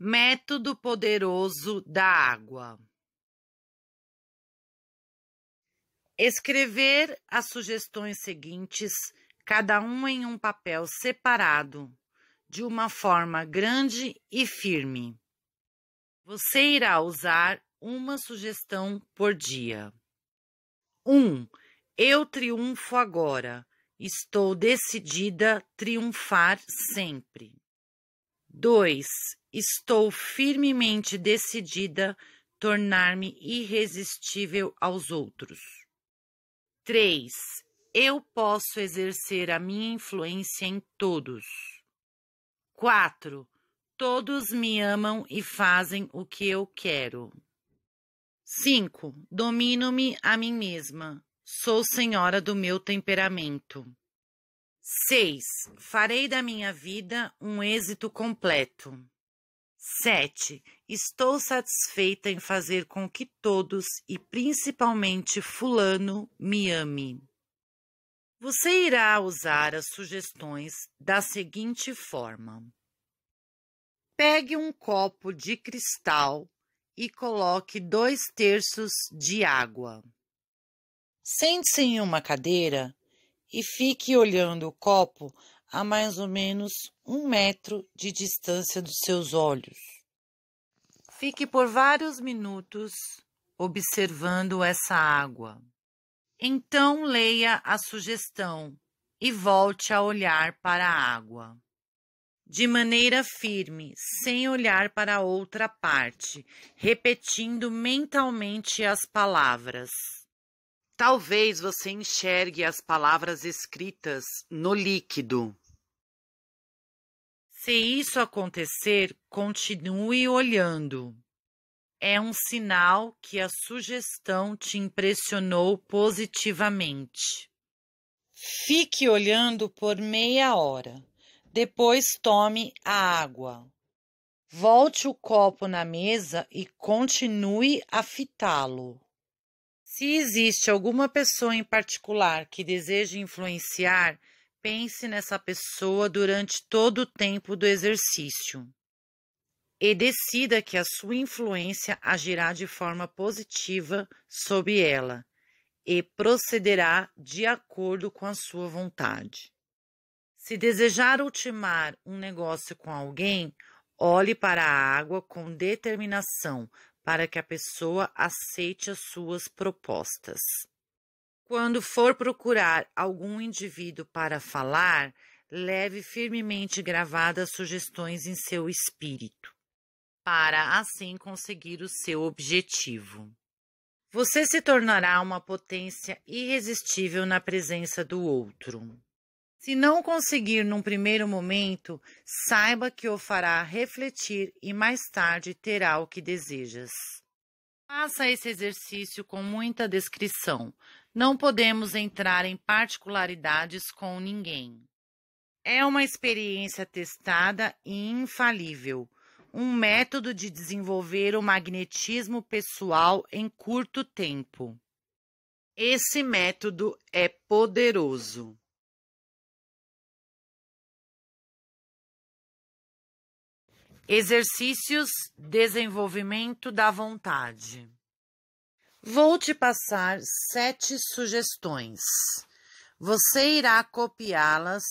Método poderoso da água. Escrever as sugestões seguintes, cada uma em um papel separado, de uma forma grande e firme. Você irá usar uma sugestão por dia. 1. Um, eu triunfo agora. Estou decidida triunfar sempre. 2. Estou firmemente decidida tornar-me irresistível aos outros. 3. Eu posso exercer a minha influência em todos. 4. Todos me amam e fazem o que eu quero. 5. Domino-me a mim mesma. Sou senhora do meu temperamento. 6. Farei da minha vida um êxito completo. 7. Estou satisfeita em fazer com que todos, e principalmente Fulano, me ame. Você irá usar as sugestões da seguinte forma: pegue um copo de cristal e coloque dois terços de água. Sente-se em uma cadeira e fique olhando o copo a mais ou menos um metro de distância dos seus olhos. Fique por vários minutos observando essa água. Então leia a sugestão e volte a olhar para a água. De maneira firme, sem olhar para outra parte, repetindo mentalmente as palavras. Talvez você enxergue as palavras escritas no líquido. Se isso acontecer, continue olhando. É um sinal que a sugestão te impressionou positivamente. Fique olhando por meia hora. Depois tome a água. Volte o copo na mesa e continue a fitá-lo. Se existe alguma pessoa em particular que deseja influenciar, pense nessa pessoa durante todo o tempo do exercício e decida que a sua influência agirá de forma positiva sobre ela e procederá de acordo com a sua vontade. Se desejar ultimar um negócio com alguém, olhe para a água com determinação, para que a pessoa aceite as suas propostas. Quando for procurar algum indivíduo para falar, leve firmemente gravadas sugestões em seu espírito, para assim conseguir o seu objetivo. Você se tornará uma potência irresistível na presença do outro. Se não conseguir num primeiro momento, saiba que o fará refletir e mais tarde terá o que desejas. Faça esse exercício com muita descrição. Não podemos entrar em particularidades com ninguém. É uma experiência testada e infalível, um método de desenvolver o magnetismo pessoal em curto tempo. Esse método é poderoso. Exercícios Desenvolvimento da Vontade. Vou te passar sete sugestões. Você irá copiá-las,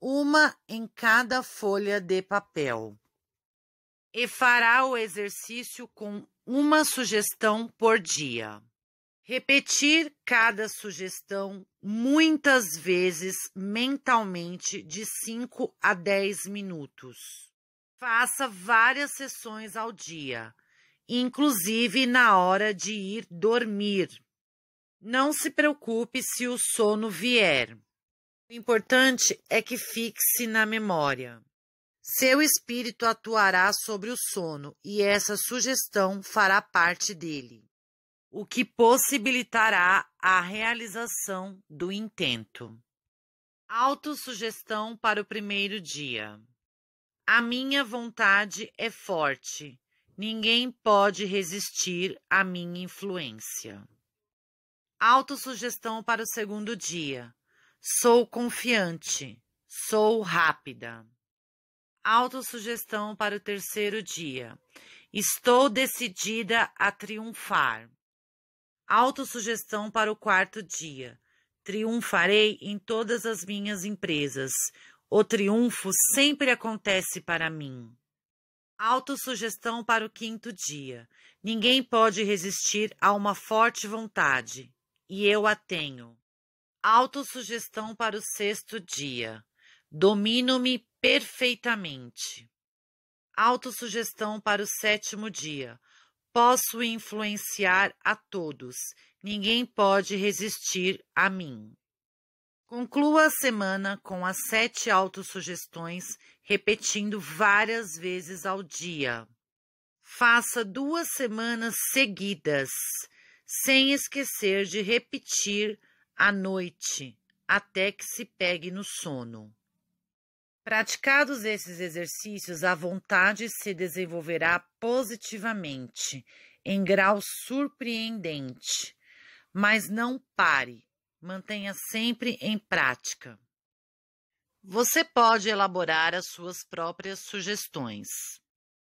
uma em cada folha de papel, e fará o exercício com uma sugestão por dia. Repetir cada sugestão muitas vezes mentalmente de 5 a 10 minutos. Faça várias sessões ao dia, inclusive na hora de ir dormir. Não se preocupe se o sono vier. O importante é que fixe na memória. Seu espírito atuará sobre o sono e essa sugestão fará parte dele, o que possibilitará a realização do intento. Autossugestão para o primeiro dia. A minha vontade é forte. Ninguém pode resistir à minha influência. Autossugestão para o segundo dia. Sou confiante. Sou rápida. Autossugestão para o terceiro dia. Estou decidida a triunfar. Autossugestão para o quarto dia. Triunfarei em todas as minhas empresas. O triunfo sempre acontece para mim. Autossugestão para o quinto dia. Ninguém pode resistir a uma forte vontade, e eu a tenho. Autossugestão para o sexto dia. Domino-me perfeitamente. Autossugestão para o sétimo dia. Posso influenciar a todos. Ninguém pode resistir a mim. Conclua a semana com as sete autossugestões, repetindo várias vezes ao dia. Faça duas semanas seguidas, sem esquecer de repetir à noite, até que se pegue no sono. Praticados esses exercícios, a vontade se desenvolverá positivamente, em grau surpreendente. Mas não pare Mantenha sempre em prática. Você pode elaborar as suas próprias sugestões.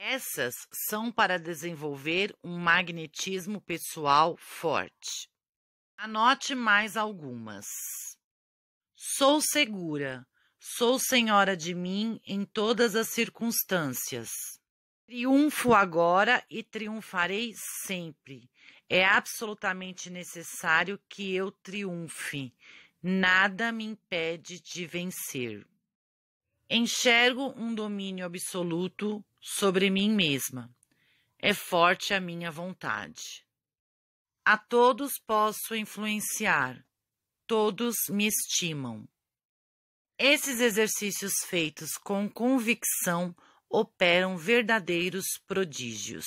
Essas são para desenvolver um magnetismo pessoal forte. Anote mais algumas. Sou segura. Sou senhora de mim em todas as circunstâncias. Triunfo agora e triunfarei sempre. É absolutamente necessário que eu triunfe. Nada me impede de vencer. Enxergo um domínio absoluto sobre mim mesma. É forte a minha vontade. A todos posso influenciar. Todos me estimam. Esses exercícios feitos com convicção operam verdadeiros prodígios.